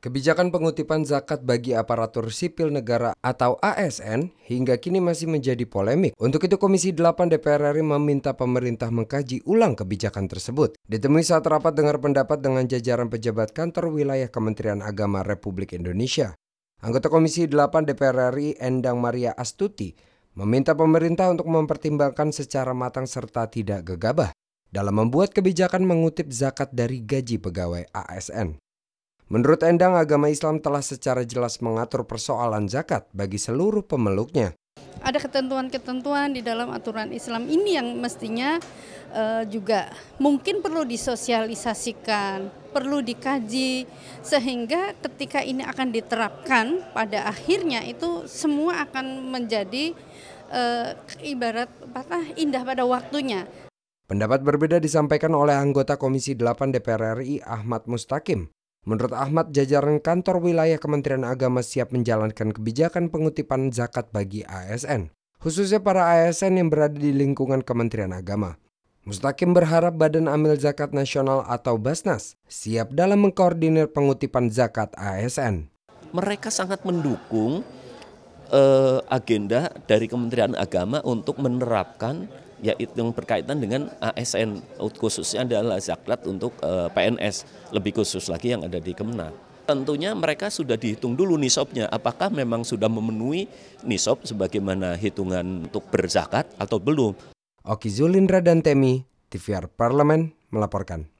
Kebijakan pengutipan zakat bagi aparatur sipil negara atau ASN hingga kini masih menjadi polemik. Untuk itu Komisi 8 DPR RI meminta pemerintah mengkaji ulang kebijakan tersebut. Ditemui saat rapat dengar pendapat dengan jajaran pejabat kantor wilayah Kementerian Agama Republik Indonesia. Anggota Komisi 8 DPR RI Endang Maria Astuti meminta pemerintah untuk mempertimbangkan secara matang serta tidak gegabah dalam membuat kebijakan mengutip zakat dari gaji pegawai ASN. Menurut Endang, agama Islam telah secara jelas mengatur persoalan zakat bagi seluruh pemeluknya. Ada ketentuan-ketentuan di dalam aturan Islam ini yang mestinya uh, juga mungkin perlu disosialisasikan, perlu dikaji, sehingga ketika ini akan diterapkan, pada akhirnya itu semua akan menjadi uh, ibarat patah indah pada waktunya. Pendapat berbeda disampaikan oleh anggota Komisi 8 DPR RI Ahmad Mustakim. Menurut Ahmad, jajaran kantor wilayah Kementerian Agama siap menjalankan kebijakan pengutipan zakat bagi ASN, khususnya para ASN yang berada di lingkungan Kementerian Agama. Mustakim berharap Badan Amil Zakat Nasional atau Basnas siap dalam mengkoordinir pengutipan zakat ASN. Mereka sangat mendukung eh, agenda dari Kementerian Agama untuk menerapkan yaitu yang berkaitan dengan ASN khususnya adalah zakat untuk eh, PNS lebih khusus lagi yang ada di Kemna Tentunya mereka sudah dihitung dulu nisabnya apakah memang sudah memenuhi nisab sebagaimana hitungan untuk berzakat atau belum. Oki Zulindra dan Temi, TVR Parlemen melaporkan.